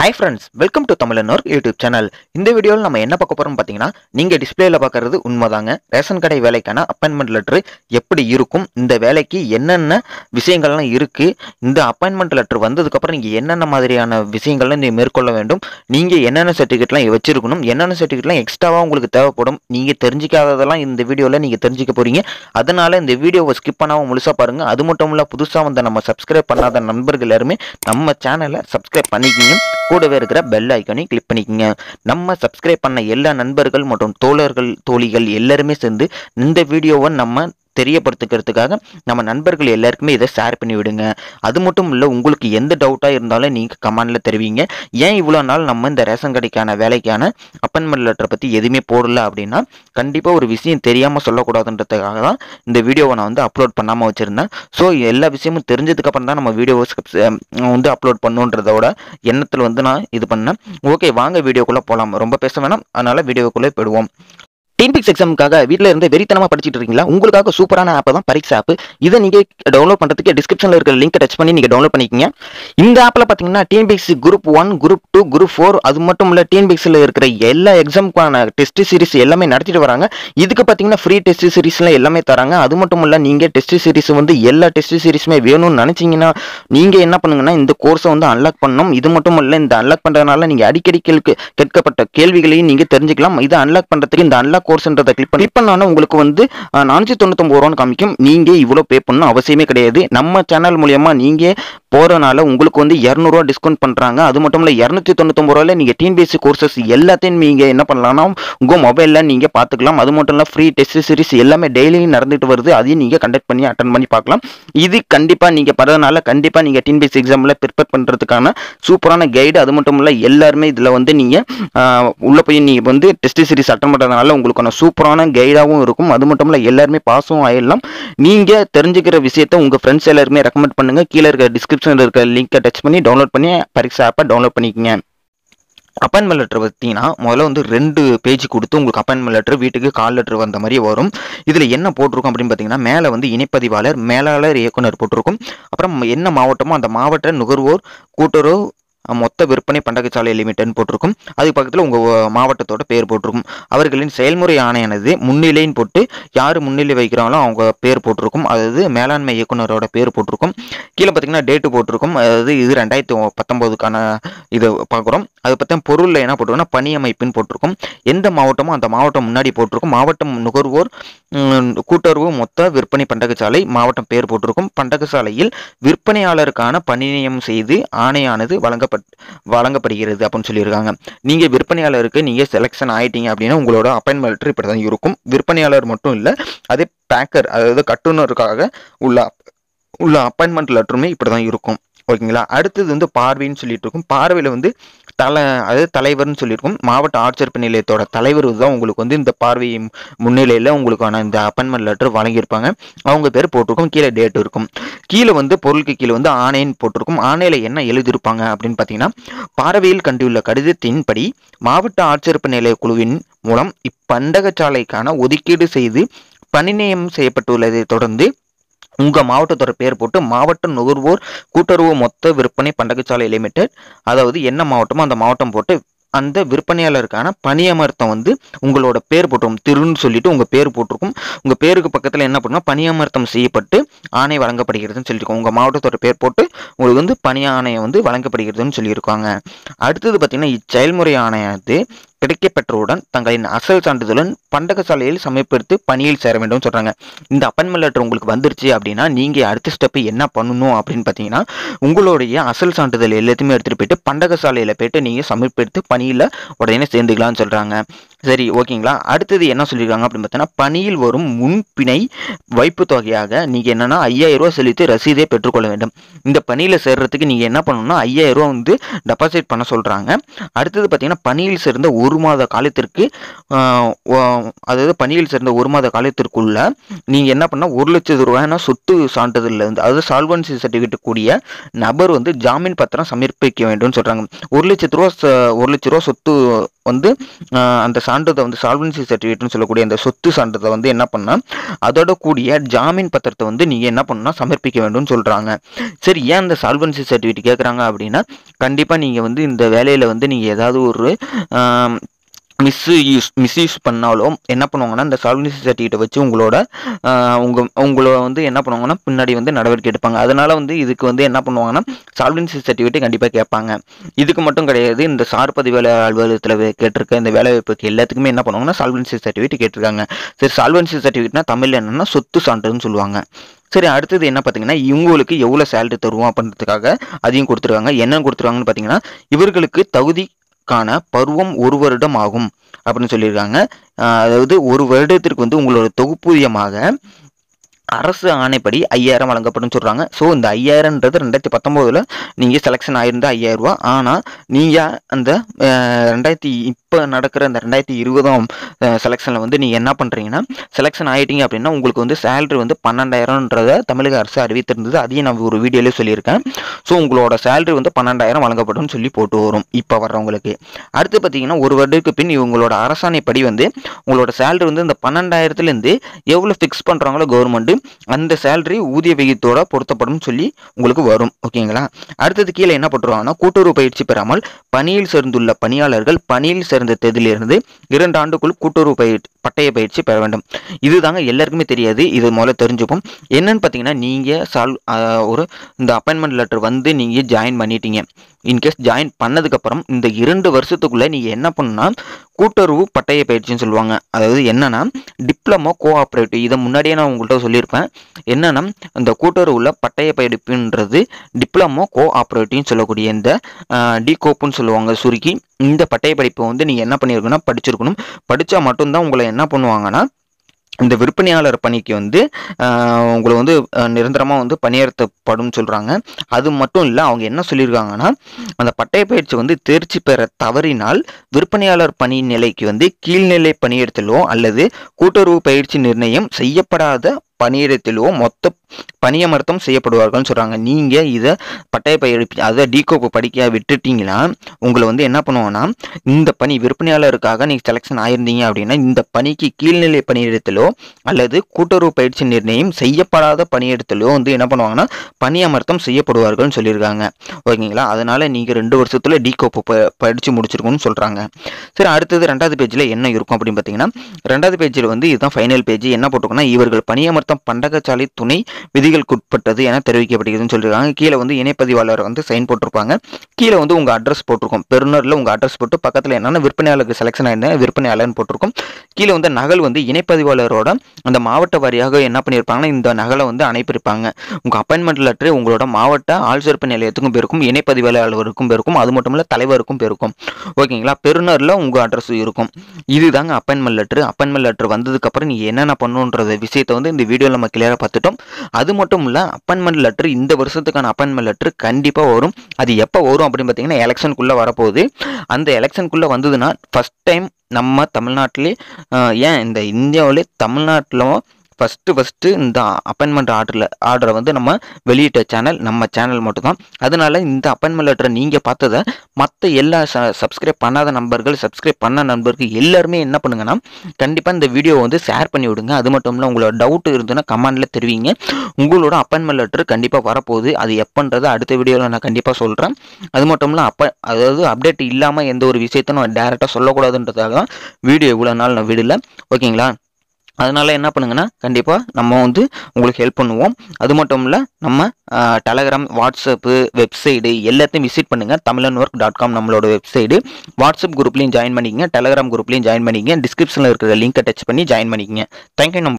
high friends welcome to தமிழனோர் YouTube channel இந்த வீடியோவில் நம்ம என்ன பார்க்க போகிறோம் பார்த்தீங்கன்னா நீங்கள் டிஸ்பிளேயில் பார்க்கறது உண்மைதாங்க ரேஷன் கடை வேலைக்கான அப்பாயின்மெண்ட் லெட்ரு எப்படி இருக்கும் இந்த வேலைக்கு என்னென்ன விஷயங்கள்லாம் இருக்குது இந்த அப்பாயின்மெண்ட் லெட்ரு வந்ததுக்கப்புறம் நீங்கள் என்னென்ன மாதிரியான விஷயங்கள்லாம் நீங்கள் மேற்கொள்ள வேண்டும் நீங்கள் என்னென்ன சர்டிஃபிகேட்லாம் வச்சிருக்கணும் என்னென்ன சர்டிஃபிகேட்லாம் எக்ஸ்ட்ராவாக உங்களுக்கு தேவைப்படும் நீங்கள் தெரிஞ்சிக்காததெல்லாம் இந்த வீடியோவில் நீங்கள் தெரிஞ்சிக்க போகிறீங்க அதனால் இந்த வீடியோவை ஸ்கிப் பண்ணாமல் முழுசாக பாருங்கள் அது மட்டும் இல்லை புதுசாக வந்து நம்ம சப்ஸ்கிரைப் பண்ணாத நண்பர்கள் எல்லாருமே நம்ம சேனலை சப்ஸ்கிரைப் பண்ணிக்கிங்க கூடவே இருக்கிற பெல் ஐக்கானையும் கிளிக் பண்ணிக்கோங்க நம்ம சப்ஸ்கிரைப் பண்ண எல்லா நண்பர்கள் மற்றும் தோழர்கள் தோழிகள் எல்லாருமே சேர்ந்து இந்த வீடியோவை நம்ம தெரியப்படுத்துக்கிறதுக்காக நம்ம நண்பர்கள் எல்லாருக்குமே இதை ஷேர் பண்ணி விடுங்க அது மட்டும் இல்லை உங்களுக்கு எந்த டவுட்டாக இருந்தாலும் நீங்கள் கமெண்டில் தெரிவிங்க ஏன் இவ்வளோ நாள் நம்ம இந்த ரேஷன் கடைக்கான வேலைக்கான அப்பாயின்மெண்ட் லெட்டரை பற்றி எதுவுமே போடல அப்படின்னா கண்டிப்பாக ஒரு விஷயம் தெரியாமல் சொல்லக்கூடாதுன்றதுக்காக தான் இந்த வீடியோவை நான் வந்து அப்லோட் பண்ணாமல் வச்சுருந்தேன் ஸோ எல்லா விஷயமும் தெரிஞ்சதுக்கப்புறம் தான் நம்ம வீடியோ வந்து அப்லோட் பண்ணுன்றதோட எண்ணத்தில் வந்து நான் இது பண்ணேன் ஓகே வாங்க வீடியோக்குள்ளே போகலாம் ரொம்ப பேச வேணாம் அதனால் வீடியோக்குள்ளே போயிடுவோம் டென்பிக்ஸ் எக்ஸாமுக்காக வீட்டில் இருந்து வெறித்தனமாக படிச்சுட்டு இருக்கீங்களா உங்களுக்காக சூப்பரான ஆப் தான் பரிக்ஸ் ஆப் இதை நீங்கள் டவுன்லோட் பண்ணுறதுக்கு டிஸ்கிரிப்ஷனில் இருக்கிற லிங்க் டச் பண்ணி நீங்கள் டவுன்லோட் பண்ணிக்கிங்க இந்த ஆப்பில் பார்த்தீங்கன்னா TNPSC group one group two group four அது மட்டும் இல்லை டிஎன்பிஎக்ஸில் இருக்கிற எல்லா எக்ஸாமுக்கான டெஸ்ட் சீரிஸ் எல்லாமே நடத்திட்டு வராங்க இதுக்கு பார்த்தீங்கன்னா ஃப்ரீ டெஸ்ட் சீரிஸ்லாம் எல்லாமே தராங்க அது மட்டும் இல்லை நீங்கள் டெஸ்ட் சீரிஸ் வந்து எல்லா டெஸ்ட் சீரிஸுமே வேணும்னு நினச்சிங்கன்னா நீங்கள் என்ன பண்ணுங்கன்னா இந்த கோர்ஸை வந்து அன்லாக் பண்ணணும் இது மட்டும் இல்லை இந்த அன்லாக் பண்ணுறதுனால நீங்கள் அடிக்கடி கேள்வி கேட்கப்பட்ட கேள்விகளையும் நீங்கள் தெரிஞ்சுக்கலாம் இதை அன்லாக் பண்ணுறதுக்கு இந்த அன்லாக் கோர்ஸ்ன்றதை கிளிக் பண்ணி கிளிக் பண்ணாலும் உங்களுக்கு வந்து நானூற்றி தொண்ணூத்தொம்பது ரூபான்னு காமிக்கும் நீங்கள் இவ்வளோ பே பண்ணணும் அவசியமே கிடையாது நம்ம சேனல் மூலயமா நீங்கள் போகிறனால உங்களுக்கு வந்து இரநூறுவா டிஸ்கவுண்ட் பண்ணுறாங்க அது மட்டும் இல்லை இரநூத்தி தொண்ணூத்தொம்பது ரூபாயில் நீங்கள் டிஎன்பிஎஸ்சி கோர்சஸ் எல்லாத்தையும் நீங்கள் என்ன பண்ணலாம்னா உங்கள் மொபைலில் நீங்கள் பார்த்துக்கலாம் அது மட்டும் இல்லை ஃப்ரீ டெஸ்ட் சீரிஸ் எல்லாமே டெய்லியும் நடந்துட்டு வருது அதையும் நீங்கள் கண்டக்ட் பண்ணி அட்டன் பண்ணி பார்க்கலாம் இது கண்டிப்பாக நீங்கள் படுறதுனால கண்டிப்பாக நீங்கள் டிஎன்பிஎஸ்சி எக்ஸாமில் ப்ரிப்பேர் பண்ணுறதுக்கான சூப்பரான கைடு அது மட்டும் இல்லை எல்லாருமே இதில் வந்து நீங்கள் உள்ளே போய் நீங்கள் வந்து டெஸ்ட் சீரிஸ் அட்டன் பண்ணுறதுனால உங்களுக்கான சூப்பரான கைடாகவும் இருக்கும் அது மட்டும் இல்லை எல்லாருமே பாஸும் ஆயிடலாம் நீங்கள் தெரிஞ்சுக்கிற விஷயத்தை உங்கள் ஃப்ரெண்ட்ஸ் எல்லாருமே ரெக்கமெண்ட் பண்ணுங்கள் கீழே இருக்கிற டிஸ்கிரிப் டிஸ்கிரிப்ஷனில் இருக்க லிங்க்கை டச் பண்ணி டவுன்லோட் பண்ணி பரீட்சா ஆப்பை டவுன்லோட் பண்ணிக்கோங்க அப்பாயின்மெண்ட் லெட்டர் பார்த்தீங்கன்னா முதல்ல வந்து ரெண்டு பேஜ் கொடுத்து உங்களுக்கு அப்பாயின்மெண்ட் லெட்டர் வீட்டுக்கு கால் லெட்டர் வந்த மாதிரி வரும் இதில் என்ன போட்டிருக்கும் அப்படின்னு பார்த்தீங்கன்னா மேலே வந்து இணைப்பதிவாளர் மேலாளர் இயக்குனர் போட்டிருக்கும் அப்புறம் என்ன மாவட்டமோ அந்த மாவட்ட நுகர்வோர் கூட்டுறவு மொத்த விற்பனை பண்டகச்சாலை லிமிட்டட்னு போட்டிருக்கும் அதுக்கு பக்கத்தில் உங்கள் மாவட்டத்தோட பேர் போட்டிருக்கும் அவர்களின் செயல்முறை ஆணையானது முன்னிலைன்னு போட்டு யார் முன்னிலை வைக்கிறாங்களோ அவங்க பேர் போட்டிருக்கும் அதாவது மேலாண்மை இயக்குனரோட பேர் போட்டிருக்கும் கீழே பார்த்தீங்கன்னா டேட்டு போட்டிருக்கும் அதாவது இது ரெண்டாயிரத்தி பத்தொம்போதுக்கான இது பார்க்குறோம் அது பார்த்தா பொருளில் என்ன போட்டிருக்கோம்னா பணி போட்டிருக்கும் எந்த மாவட்டமோ அந்த மாவட்டம் முன்னாடி போட்டிருக்கும் மாவட்டம் நுகர்வோர் கூட்டுறவு மொத்த விற்பனை பண்டகசாலை மாவட்டம் பேர் போட்டிருக்கும் பண்டகசாலையில் விற்பனையாளருக்கான பணிநியம் செய்து ஆணையானது வழங்கப்பட்ட வழங்கப்படுகிறது அப்படின்னு சொல்லியிருக்காங்க நீங்கள் விற்பனையாளருக்கு நீங்கள் செலெக்ஷன் ஆகிட்டீங்க அப்படின்னா உங்களோட அப்பாயின்மெண்ட் லெட்டர் இப்படி தான் இருக்கும் விற்பனையாளர் மட்டும் இல்லை அதே பேக்கர் அதாவது கட்டுனருக்காக உள்ள உள்ள அப்பாயின்மெண்ட் லெட்டருமே இப்படி தான் இருக்கும் ஓகேங்களா அடுத்தது வந்து பார்வைன்னு சொல்லிட்டு இருக்கும் பார்வையில் வந்து தலை அதாவது தலைவர்னு சொல்லியிருக்கும் மாவட்ட ஆட்சியர்ப்பு நிலையத்தோட தலைவர் தான் உங்களுக்கு வந்து இந்த பார்வை முன்னிலையில் உங்களுக்கான இந்த அப்பாயின்மெண்ட் லெட்டர் வழங்கியிருப்பாங்க அவங்க பேர் போட்டிருக்கும் கீழே டேட் இருக்கும் கீழே வந்து பொருளுக்கு கீழே வந்து ஆணைன்னு போட்டிருக்கும் ஆணையில் என்ன எழுதியிருப்பாங்க அப்படின்னு பார்த்தீங்கன்னா பார்வையில் கண்டியுள்ள கடிதத்தின்படி மாவட்ட ஆட்சியர்ப்பு நிலைய குழுவின் மூலம் இப்பண்டகச்சாலைக்கான ஒதுக்கீடு செய்து பணிநயம் செய்யப்பட்டுள்ளதை தொடர்ந்து உங்க மாவட்டத்தோட பேர் போட்டு மாவட்ட நுகர்வோர் கூட்டுறவு மொத்த விற்பனை பண்டகச்சாலை லிமிடெட் அதாவது என்ன மாவட்டமோ அந்த மாவட்டம் போட்டு அந்த விற்பனையாளருக்கான பணியமர்த்தம் வந்து உங்களோட பேர் போட்டிருக்கும் திருன்னு சொல்லிட்டு உங்கள் பேர் போட்டிருக்கும் உங்கள் பேருக்கு பக்கத்தில் என்ன பண்ணால் பணியமர்த்தம் செய்யப்பட்டு ஆணை வழங்கப்படுகிறதுன்னு சொல்லியிருக்கோம் உங்கள் மாவட்டத்தோட பேர் போட்டு உங்களுக்கு வந்து பணி ஆணையை வந்து வழங்கப்படுகிறதுன்னு சொல்லியிருக்காங்க அடுத்தது பார்த்திங்கன்னா இச்செயல்முறை ஆணையம் வந்து கிடைக்கப்பெற்றவுடன் தங்களின் அசல் சான்றிதழுடன் பண்டகசாலையில் சமர்ப்பித்து பணியில் சேர வேண்டும் சொல்கிறாங்க இந்த அப்பாயின்மெண்ட் லெட்டர் உங்களுக்கு வந்துருச்சு அப்படின்னா நீங்கள் அடுத்த ஸ்டெப்பு என்ன பண்ணணும் அப்படின்னு பார்த்தீங்கன்னா உங்களுடைய அசல் சான்றிதழ் எல்லாத்தையுமே எடுத்துகிட்டு போயிட்டு பண்டகசாலையில் போயிட்டு நீங்கள் சமர்ப்பித்து பணியில் உடனே சேர்ந்துக்கலாம்னு சொல்கிறாங்க சரி ஓகேங்களா அடுத்தது என்ன சொல்லியிருக்காங்க அப்படின்னு பார்த்தீங்கன்னா பணியில் வரும் முன்பிணை வைப்பு தொகையாக நீங்கள் என்னென்னா ஐயாயிரம் ரூபா செலுத்தி ரசீதை பெற்றுக்கொள்ள வேண்டும் இந்த பணியில் சேர்றதுக்கு நீங்கள் என்ன பண்ணணும்னா ஐயாயிரம் ரூபா வந்து டெபாசிட் பண்ண சொல்கிறாங்க அடுத்தது பார்த்தீங்கன்னா பணியில் சேர்ந்த ஒரு மாத காலத்திற்கு அதாவது பணியில் சேர்ந்த ஒரு மாத காலத்திற்குள்ள நீங்கள் என்ன பண்ணால் ஒரு லட்சம் ரூபாய்னா சொத்து சான்றிதழில் இருந்து அதாவது சால்வன்சி சர்டிஃபிகேட் கூடிய நபர் வந்து ஜாமீன் பத்திரம் சமர்ப்பிக்க வேண்டும்னு சொல்கிறாங்க ஒரு லட்சத்து ரூபா ஒரு லட்ச ரூபா சொத்து வந்து அந்த சான்றதை வந்து சால்வன்சி சர்டிஃபிகேட்னு சொல்லக்கூடிய அந்த சொத்து சான்றதை வந்து என்ன பண்ணால் அதோட கூடிய ஜாமீன் பத்திரத்தை வந்து நீங்கள் என்ன பண்ணால் சமர்ப்பிக்க வேண்டும்னு சொல்கிறாங்க சரி ஏன் அந்த சால்வன்சி சர்டிஃபிகேட் கேட்குறாங்க அப்படின்னா கண்டிப்பாக நீங்கள் வந்து இந்த வேலையில் வந்து நீங்கள் ஏதாவது ஒரு மிஸ்யூஸ் மிஸ்யூஸ் பண்ணாலும் என்ன பண்ணுவாங்கன்னா இந்த சால்வன்சி சர்டிஃபிகேட்டை வச்சு உங்களோட உங்கள் உங்களை வந்து என்ன பண்ணுவாங்கன்னா பின்னாடி வந்து நடவடிக்கை எடுப்பாங்க அதனால் வந்து இதுக்கு வந்து என்ன பண்ணுவாங்கன்னா சால்வன்சி சர்டிஃபிகேட்டை கண்டிப்பாக கேட்பாங்க இதுக்கு மட்டும் கிடையாது இந்த சார்பதி வேலை அலுவலகத்தில் கேட்டிருக்க இந்த வேலைவாய்ப்புக்கு எல்லாத்துக்குமே என்ன பண்ணுவாங்கன்னா சால்வன்சி சர்டிஃபிகேட் கேட்டிருக்காங்க சரி சால்வன்சி சர்டிஃபிகேட்னா தமிழ் என்னன்னா சொத்து சான்றுன்னு சொல்லுவாங்க சரி அடுத்தது என்ன பார்த்தீங்கன்னா இவங்களுக்கு எவ்வளோ சேலரி தருவோம் அப்படின்றதுக்காக அதையும் கொடுத்துருக்காங்க என்னன்னு கொடுத்துருவாங்கன்னு பார்த்தீங்கன்னா இவர்களுக்கு தகுதி காண பருவம் ஒரு வருடம் ஆகும் அப்படின்னு சொல்லியிருக்காங்க அதாவது ஒரு வருடத்திற்கு வந்து உங்களோட தொகுப்பூதியமாக அரசு ஆணைப்படி ஐயாயிரம் வழங்கப்படும் சொல்கிறாங்க ஸோ இந்த ஐயாயிரம்ன்றது ரெண்டாயிரத்தி பத்தொம்போதில் நீங்கள் செலெக்ஷன் ஆகிருந்தால் ஐயாயிரரூவா ஆனால் நீங்கள் அந்த ரெண்டாயிரத்தி இப்போ நடக்கிற அந்த ரெண்டாயிரத்தி இருபதாம் செலெக்ஷனில் வந்து நீங்கள் என்ன பண்ணுறீங்கன்னா செலெக்ஷன் ஆகிட்டீங்க அப்படின்னா உங்களுக்கு வந்து சேலரி வந்து பன்னெண்டாயிரன்றத தமிழக அரசு அறிவித்திருந்தது அதையும் நான் ஒரு வீடியோலேயே சொல்லியிருக்கேன் ஸோ உங்களோட சேலரி வந்து பன்னெண்டாயிரம் வழங்கப்படும் சொல்லி போட்டு வரும் இப்போ வர்றவங்களுக்கு அடுத்து பார்த்தீங்கன்னா ஒரு வருடத்துக்கு பின் இவங்களோட அரசாணைப்படி வந்து உங்களோட சேலரி வந்து இந்த பன்னெண்டாயிரத்துலேருந்து எவ்வளோ ஃபிக்ஸ் பண்ணுறாங்களோ கவர்மெண்ட்டு அந்த சேலரி ஊதிய விகிதத்தோட பொருத்தப்படும் சொல்லி உங்களுக்கு வரும் ஓகேங்களா அடுத்தது கீழே என்ன பண்ணுறாங்கன்னா கூட்டுறவு பயிற்சி பெறாமல் பணியில் சேர்ந்துள்ள பணியாளர்கள் பணியில் சேர்ந்த தேதியிலிருந்து இரண்டு ஆண்டுக்குள் கூட்டுறவு பயிற்சி பட்டய பயிற்சி பெற வேண்டும் இது தாங்க எல்லாருக்குமே தெரியாது இது முதல்ல தெரிஞ்சுப்போம் என்னன்னு பார்த்தீங்கன்னா நீங்கள் சால் ஒரு இந்த அப்பாயின்மெண்ட் லெட்டர் வந்து நீங்கள் ஜாயின் பண்ணிட்டீங்க இன்கேஸ் ஜாயின் பண்ணதுக்கப்புறம் இந்த இரண்டு வருஷத்துக்குள்ளே நீங்கள் என்ன பண்ணுன்னா கூட்டுறவு பட்டய பயிற்சின்னு சொல்லுவாங்க அதாவது என்னென்னா டிப்ளமோ கோஆப்ரேட்டிவ் இதை முன்னாடியே நான் உங்கள்கிட்ட சொல்லியிருப்பேன் என்னென்னா இந்த கூட்டுறவுல பட்டய படிப்புன்றது டிப்ளமோ கோஆப்ரேட்டிவ்னு சொல்லக்கூடிய இந்த டிகோப்புன்னு சொல்லுவாங்க சுருக்கி இந்த பட்டய படிப்பை வந்து நீங்கள் என்ன பண்ணியிருக்கணும் படிச்சிருக்கணும் படித்தா மட்டும்தான் உங்களை என்ன பண்ணுவாங்கன்னா இந்த விற்பனையாளர் பணிக்கு வந்து உங்களை வந்து நிரந்தரமாக வந்து பணியேற்றப்படும் சொல்கிறாங்க அது மட்டும் இல்லை அவங்க என்ன சொல்லியிருக்காங்கன்னா அந்த பட்டய பயிற்சி வந்து தேர்ச்சி பெற தவறினால் விற்பனையாளர் பணி நிலைக்கு வந்து கீழ்நிலை பணியெடுத்தலோ அல்லது கூட்டுறவு பயிற்சி நிர்ணயம் செய்யப்படாத பணியிடத்திலோ மொத்த பணியமர்த்தம் செய்யப்படுவார்கள்னு சொல்கிறாங்க நீங்கள் இதை பட்டய பயிற்சி அதை டீகோப்பு படிக்க விட்டுட்டீங்கன்னா உங்களை வந்து என்ன பண்ணுவோன்னா இந்த பணி விற்பனையாளருக்காக நீங்கள் செலெக்ஷன் ஆயிருந்தீங்க அப்படின்னா இந்த பணிக்கு கீழ்நிலை பணியிடத்திலோ அல்லது கூட்டுறவு பயிற்சி நிர்ணயம் செய்யப்படாத பணியிடத்திலோ வந்து என்ன பண்ணுவாங்கன்னா பணியமர்த்தம் செய்யப்படுவார்கள்னு சொல்லியிருக்காங்க ஓகேங்களா அதனால் நீங்கள் ரெண்டு வருஷத்தில் டீகோப்பு ப படித்து முடிச்சிருக்கோன்னு சொல்கிறாங்க சரி அடுத்தது ரெண்டாவது பேஜில் என்ன இருக்கும் அப்படின்னு பார்த்தீங்கன்னா ரெண்டாவது பேஜில் வந்து இதுதான் ஃபைனல் பேஜ் என்ன போட்டிருக்கோன்னா இவர்கள் பணியமர்த்த அர்த்தம் பண்டகசாலை துணை விதிகளுக்குட்பட்டது என தெரிவிக்கப்படுகிறதுன்னு சொல்லியிருக்காங்க கீழே வந்து இணைப்பதிவாளர் வந்து சைன் போட்டிருப்பாங்க கீழே வந்து உங்கள் அட்ரஸ் போட்டிருக்கும் பெருநரில் உங்கள் அட்ரஸ் போட்டு பக்கத்தில் என்னென்ன விற்பனையாளருக்கு செலெக்ஷன் ஆயிருந்தேன் விற்பனையாளர்னு போட்டிருக்கும் கீழே வந்து நகல் வந்து இணைப்பதிவாளரோட அந்த மாவட்ட வாரியாக என்ன பண்ணியிருப்பாங்கன்னா இந்த நகலை வந்து அனுப்பியிருப்பாங்க உங்கள் அப்பாயின்மெண்ட் லெட்டர் உங்களோட மாவட்ட ஆள்சேர்ப்பு நிலையத்துக்கும் போயிருக்கும் இணைப்பதிவாளர்களுக்கும் போயிருக்கும் அது மட்டும் இல்லை தலைவருக்கும் போயிருக்கும் ஓகேங்களா பெருநரில் உங்கள் அட்ரஸ் இருக்கும் இதுதாங்க அப்பாயின்மெண்ட் லெட்டர் அப்பாயின்மெண்ட் லெட்டர் வந்ததுக்கப்புறம் நீ என்னென்ன பண்ணுன்ற விஷயத்தை வந்து இந்த வீடியோ நம்ம கிளியராக பார்த்துட்டோம் அது மட்டும் இல்லை அப்பாயின்மெண்ட் லெட்டர் இந்த வருஷத்துக்கான அப்பாயின்மெண்ட் லெட்டர் கண்டிப்பாக வரும் அது எப்போ வரும் அப்படின்னு பார்த்தீங்கன்னா எலெக்ஷனுக்குள்ளே வரப்போகுது அந்த எலெக்ஷனுக்குள்ளே வந்ததுன்னா ஃபஸ்ட் டைம் நம்ம தமிழ்நாட்டிலே ஏன் இந்த இந்தியாவிலே தமிழ்நாட்டிலும் ஃபஸ்ட்டு ஃபஸ்ட்டு இந்த அப்பாயின்மெண்ட் ஆர்டரில் ஆர்டரை வந்து நம்ம வெளியிட்ட சேனல் நம்ம சேனல் மட்டும்தான் அதனால இந்த அப்பாயின்மெண்ட் லெட்டரை நீங்கள் பார்த்ததை மற்ற எல்லா சப்ஸ்கிரைப் பண்ணாத நண்பர்கள் சப்ஸ்கிரைப் பண்ண நண்பர்கள் எல்லாருமே என்ன பண்ணுங்கன்னா கண்டிப்பாக இந்த வீடியோ வந்து ஷேர் பண்ணி விடுங்க அது மட்டும் இல்லை உங்களோட டவுட் இருந்ததுன்னா கமெண்டில் தெரிவிங்க உங்களோட அப்பாயின்மெண்ட் லெட்டர் கண்டிப்பாக வரப்போகுது அது எப்போன்றதை அடுத்த வீடியோவில் நான் கண்டிப்பாக சொல்கிறேன் அது மட்டும் இல்லை அப்போ அதாவது அப்டேட் இல்லாமல் எந்த ஒரு விஷயத்தையும் நான் டேரெக்டாக சொல்லக்கூடாதுன்றதாக வீடியோ இவ்வளோ நாள் நான் விடலை ஓகேங்களா அதனால் என்ன பண்ணுங்கன்னா கண்டிப்பாக நம்ம வந்து உங்களுக்கு ஹெல்ப் பண்ணுவோம் அது மட்டும் இல்லை நம்ம டெலகிராம் வாட்ஸ்அப்பு வெப்சைடு எல்லாத்தையும் விசிட் பண்ணுங்கள் தமிழன் ஒர்க் டாட் காம் நம்மளோட வெப்சைடு வாட்ஸ்அப் குரூப்லேயும் ஜாயின் பண்ணிக்கங்க டெலகிராம் குரூப்லேயும் ஜாயின் பண்ணிக்கங்க டிஸ்கிரிப்ஷனில் இருக்கிற லிங்க்கை டச் பண்ணி ஜாயின் பண்ணிக்கங்க தேங்க்யூ நம்ம